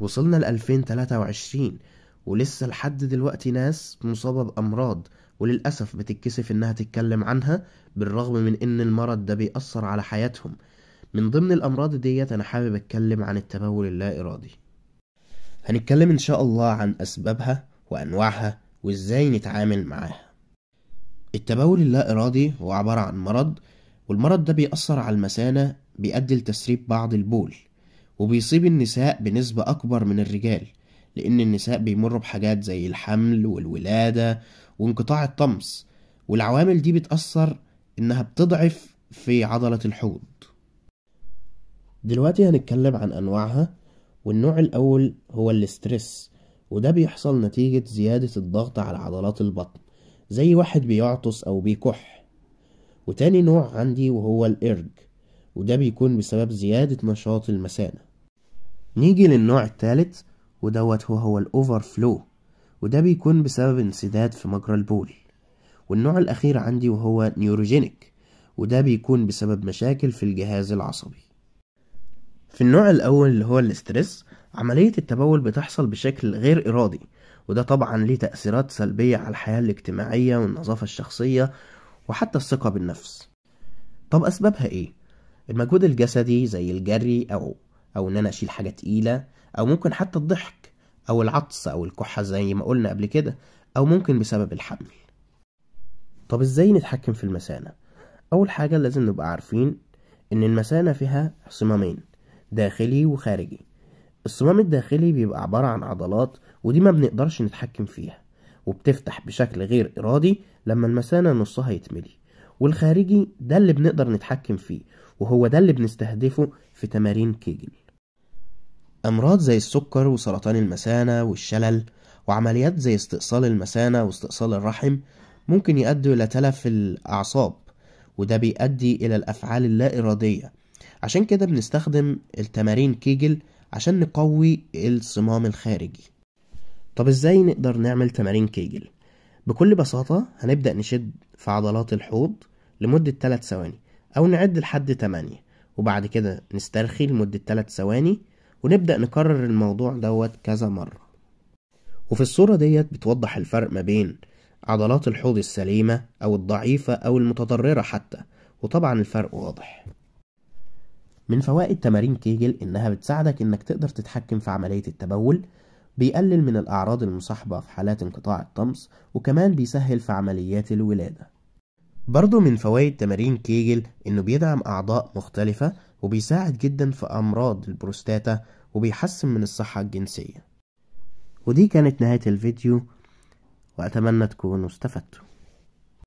وصلنا ل 2023 ولسه لحد دلوقتي ناس مصابة بأمراض وللأسف بتتكسف إنها تتكلم عنها بالرغم من إن المرض ده بيأثر على حياتهم من ضمن الأمراض ديت أنا حابب أتكلم عن التبول اللا إرادي هنتكلم إن شاء الله عن أسبابها وأنواعها وإزاي نتعامل معاها التبول اللا إرادي هو عبارة عن مرض والمرض ده بيأثر على المثانة بيؤدي لتسريب بعض البول وبيصيب النساء بنسبة أكبر من الرجال لأن النساء بيمروا بحاجات زي الحمل والولادة وانقطاع الطمس والعوامل دي بتأثر إنها بتضعف في عضلة الحوض دلوقتي هنتكلم عن أنواعها والنوع الأول هو الاسترس وده بيحصل نتيجة زيادة الضغط على عضلات البطن زي واحد بيعطس أو بيكح وتاني نوع عندي وهو الإرج وده بيكون بسبب زيادة نشاط المثانة نيجي للنوع الثالث ودوت هو هو الاوفر فلو وده بيكون بسبب انسداد في مجرى البول والنوع الاخير عندي وهو نيوروجينيك وده بيكون بسبب مشاكل في الجهاز العصبي في النوع الاول اللي هو الاسترس عملية التبول بتحصل بشكل غير إرادي وده طبعا ليه تأثيرات سلبية على الحياة الاجتماعية والنظافة الشخصية وحتى الثقة بالنفس طب أسبابها إيه؟ المجهود الجسدي زي الجري أو او ان انا اشيل حاجة تقيلة او ممكن حتى الضحك او العطس او الكحة زي ما قلنا قبل كده او ممكن بسبب الحمل طب ازاي نتحكم في المثانة اول حاجة لازم نبقى عارفين ان المثانة فيها صمامين داخلي وخارجي الصمام الداخلي بيبقى عبارة عن عضلات ودي ما بنقدرش نتحكم فيها وبتفتح بشكل غير إرادي لما المثانة نصها يتملي والخارجي ده اللي بنقدر نتحكم فيه وهو ده اللي بنستهدفه في تمارين كيجل أمراض زي السكر وسرطان المثانة والشلل وعمليات زي استئصال المثانة واستئصال الرحم ممكن يؤدوا إلى تلف الأعصاب وده بيؤدي إلى الأفعال اللا إرادية عشان كده بنستخدم التمارين كيجل عشان نقوي الصمام الخارجي طب إزاي نقدر نعمل تمارين كيجل؟ بكل بساطة هنبدأ نشد في عضلات الحوض لمدة 3 ثواني أو نعد لحد 8 وبعد كده نسترخي لمدة 3 ثواني ونبدأ نكرر الموضوع دوت كذا مرة وفي الصورة ديت بتوضح الفرق ما بين عضلات الحوض السليمة أو الضعيفة أو المتضررة حتى وطبعا الفرق واضح من فوائد تمارين كيجل إنها بتساعدك إنك تقدر تتحكم في عملية التبول بيقلل من الأعراض المصاحبة في حالات انقطاع الطمس وكمان بيسهل في عمليات الولادة برضو من فوائد تمارين كيجل إنه بيدعم أعضاء مختلفة وبيساعد جدا في أمراض البروستاتا وبيحسن من الصحة الجنسية ودي كانت نهاية الفيديو وأتمنى تكونوا استفدتوا